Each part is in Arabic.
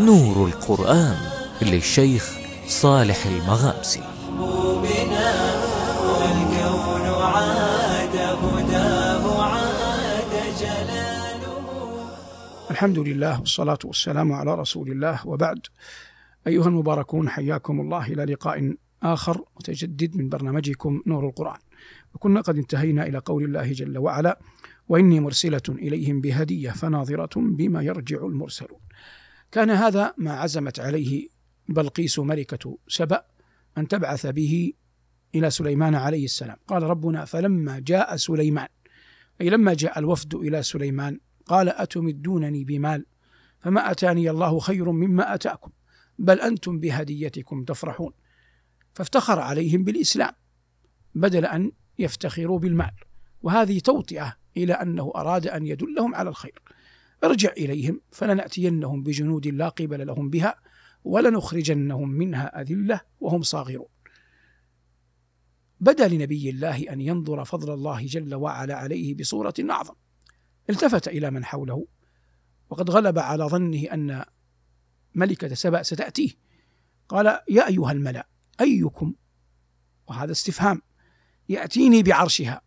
نور القرآن للشيخ صالح المغامسي والكون عاد هداه عاد جلاله الحمد لله والصلاة والسلام على رسول الله وبعد أيها المباركون حياكم الله إلى لقاء آخر متجدد من برنامجكم نور القرآن وكنا قد انتهينا إلى قول الله جل وعلا واني مرسله اليهم بهديه فناظره بما يرجع المرسلون. كان هذا ما عزمت عليه بلقيس ملكه سبأ ان تبعث به الى سليمان عليه السلام، قال ربنا فلما جاء سليمان اي لما جاء الوفد الى سليمان قال اتمدونني بمال فما اتاني الله خير مما اتاكم بل انتم بهديتكم تفرحون. فافتخر عليهم بالاسلام بدل ان يفتخروا بالمال وهذه توطئه إلى أنه أراد أن يدلهم على الخير ارجع إليهم فلنأتينهم بجنود لا قبل لهم بها ولنخرجنهم منها أذلة وهم صاغرون بدا لنبي الله أن ينظر فضل الله جل وعلا عليه بصورة أعظم التفت إلى من حوله وقد غلب على ظنه أن ملكة سبأ ستأتيه قال يا أيها الملأ أيكم وهذا استفهام يأتيني بعرشها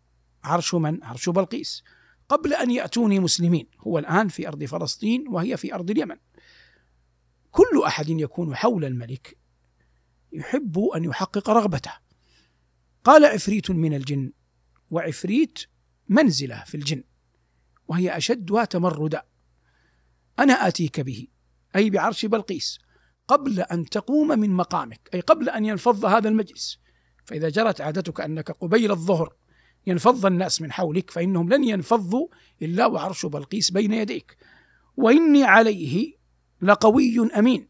عرش من؟ عرش بلقيس قبل أن يأتوني مسلمين هو الآن في أرض فلسطين وهي في أرض اليمن كل أحد يكون حول الملك يحب أن يحقق رغبته قال عفريت من الجن وعفريت منزلة في الجن وهي أشدها تمردا أنا آتيك به أي بعرش بلقيس قبل أن تقوم من مقامك أي قبل أن ينفض هذا المجلس فإذا جرت عادتك أنك قبيل الظهر ينفض الناس من حولك فإنهم لن ينفضوا إلا وعرش بلقيس بين يديك وإني عليه لقوي أمين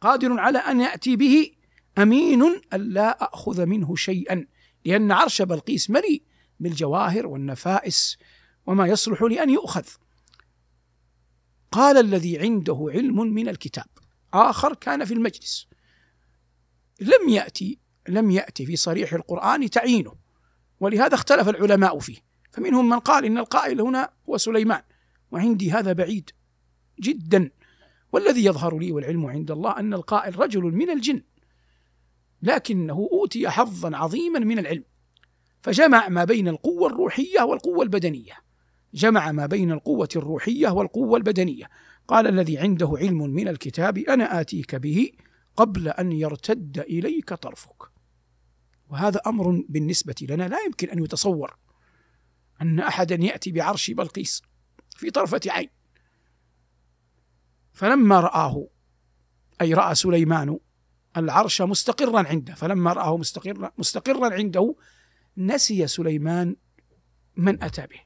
قادر على أن يأتي به أمين ألا أخذ منه شيئا لأن عرش بلقيس مليء بالجواهر والنفائس وما يصلح لأن يؤخذ قال الذي عنده علم من الكتاب آخر كان في المجلس لم يأتي لم يأتي في صريح القرآن تعيينه ولهذا اختلف العلماء فيه فمنهم من قال إن القائل هنا هو سليمان وعندي هذا بعيد جدا والذي يظهر لي والعلم عند الله أن القائل رجل من الجن لكنه أوتي حظا عظيما من العلم فجمع ما بين القوة الروحية والقوة البدنية جمع ما بين القوة الروحية والقوة البدنية قال الذي عنده علم من الكتاب أنا آتيك به قبل أن يرتد إليك طرفك وهذا امر بالنسبه لنا لا يمكن ان يتصور ان احدا ياتي بعرش بلقيس في طرفه عين فلما راه اي راى سليمان العرش مستقرا عنده فلما راه مستقرا مستقرا عنده نسي سليمان من اتى به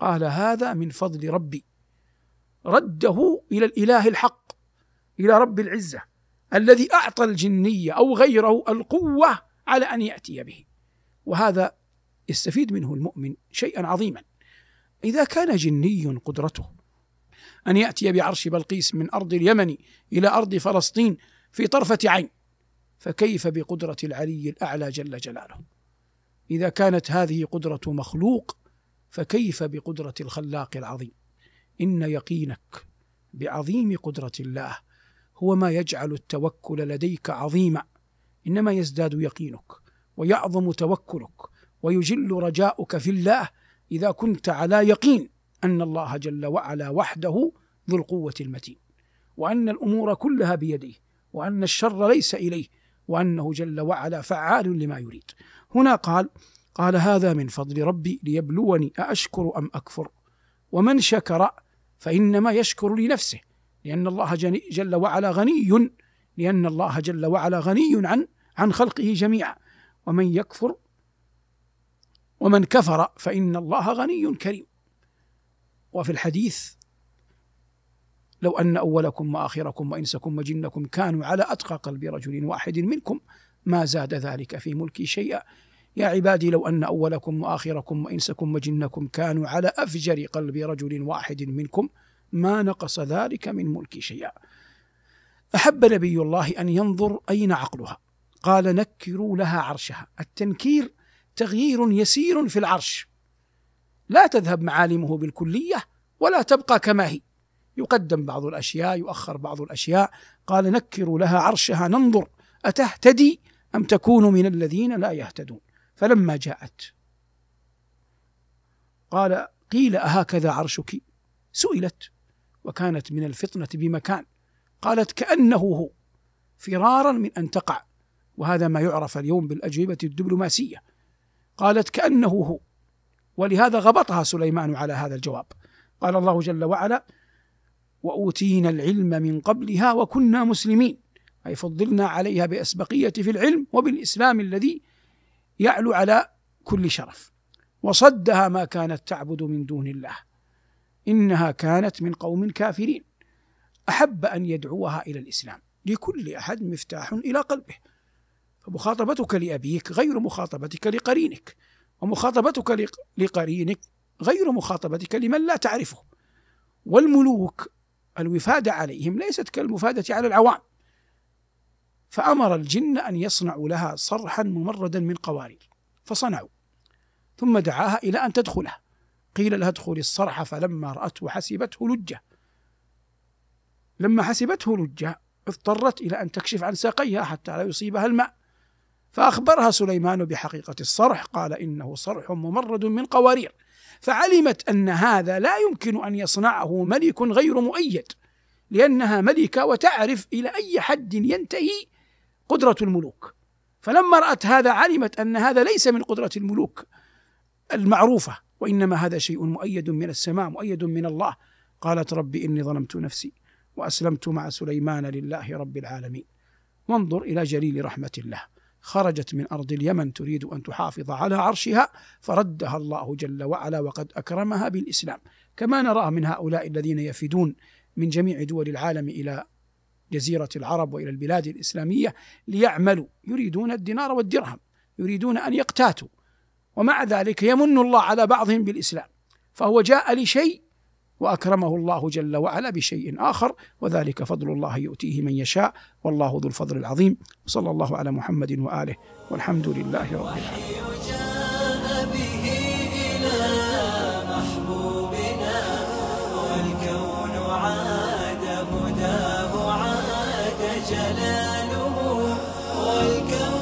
قال هذا من فضل ربي رده الى الاله الحق الى رب العزه الذي اعطى الجنيه او غيره القوه على ان ياتي به وهذا يستفيد منه المؤمن شيئا عظيما اذا كان جني قدرته ان ياتي بعرش بلقيس من ارض اليمن الى ارض فلسطين في طرفه عين فكيف بقدره العلي الاعلى جل جلاله اذا كانت هذه قدره مخلوق فكيف بقدره الخلاق العظيم ان يقينك بعظيم قدره الله هو ما يجعل التوكل لديك عظيما انما يزداد يقينك ويعظم توكلك ويجل رجاؤك في الله اذا كنت على يقين ان الله جل وعلا وحده ذو القوه المتين وان الامور كلها بيديه وان الشر ليس اليه وانه جل وعلا فعال لما يريد هنا قال قال هذا من فضل ربي ليبلوني ااشكر ام اكفر ومن شكر فانما يشكر لنفسه لان الله جل وعلا غني لأن الله جل وعلا غني عن عن خلقه جميعا ومن يكفر ومن كفر فإن الله غني كريم وفي الحديث لو أن أولكم وآخركم وإنسكم وجنكم كانوا على أتقى قلب رجل واحد منكم ما زاد ذلك في ملكي شيئا يا عبادي لو أن أولكم وآخركم وإنسكم وجنكم كانوا على أفجر قلب رجل واحد منكم ما نقص ذلك من ملكي شيئا أحب نبي الله أن ينظر أين عقلها قال نكروا لها عرشها التنكير تغيير يسير في العرش لا تذهب معالمه بالكلية ولا تبقى كما هي يقدم بعض الأشياء يؤخر بعض الأشياء قال نكروا لها عرشها ننظر أتهتدي أم تكون من الذين لا يهتدون فلما جاءت قال قيل أهكذا عرشك سئلت وكانت من الفطنة بمكان قالت كأنه هو فرارا من أن تقع وهذا ما يعرف اليوم بالأجوبة الدبلوماسية قالت كأنه هو ولهذا غبطها سليمان على هذا الجواب قال الله جل وعلا وأوتينا العلم من قبلها وكنا مسلمين أي فضلنا عليها بأسبقية في العلم وبالإسلام الذي يعلو على كل شرف وصدها ما كانت تعبد من دون الله إنها كانت من قوم كافرين أحب أن يدعوها إلى الإسلام لكل أحد مفتاح إلى قلبه فمخاطبتك لأبيك غير مخاطبتك لقرينك ومخاطبتك لقرينك غير مخاطبتك لمن لا تعرفه والملوك الوفادة عليهم ليست كالمفادة على العوام فأمر الجن أن يصنعوا لها صرحا ممردا من قوارير فصنعوا ثم دعاها إلى أن تدخله قيل لها ادخل الصرح فلما رأته حسبته لجة لما حسبته لجة اضطرت إلى أن تكشف عن ساقيها حتى لا يصيبها الماء فأخبرها سليمان بحقيقة الصرح قال إنه صرح ممرد من قوارير فعلمت أن هذا لا يمكن أن يصنعه ملك غير مؤيد لأنها ملكة وتعرف إلى أي حد ينتهي قدرة الملوك فلما رأت هذا علمت أن هذا ليس من قدرة الملوك المعروفة وإنما هذا شيء مؤيد من السماء مؤيد من الله قالت ربي إني ظلمت نفسي وأسلمت مع سليمان لله رب العالمين وانظر إلى جليل رحمة الله خرجت من أرض اليمن تريد أن تحافظ على عرشها فردها الله جل وعلا وقد أكرمها بالإسلام كما نراه من هؤلاء الذين يفدون من جميع دول العالم إلى جزيرة العرب وإلى البلاد الإسلامية ليعملوا يريدون الدينار والدرهم يريدون أن يقتاتوا ومع ذلك يمن الله على بعضهم بالإسلام فهو جاء لشيء واكرمه الله جل وعلا بشيء اخر وذلك فضل الله يؤتيه من يشاء والله ذو الفضل العظيم صلى الله على محمد واله والحمد لله رب العالمين جلاله والكون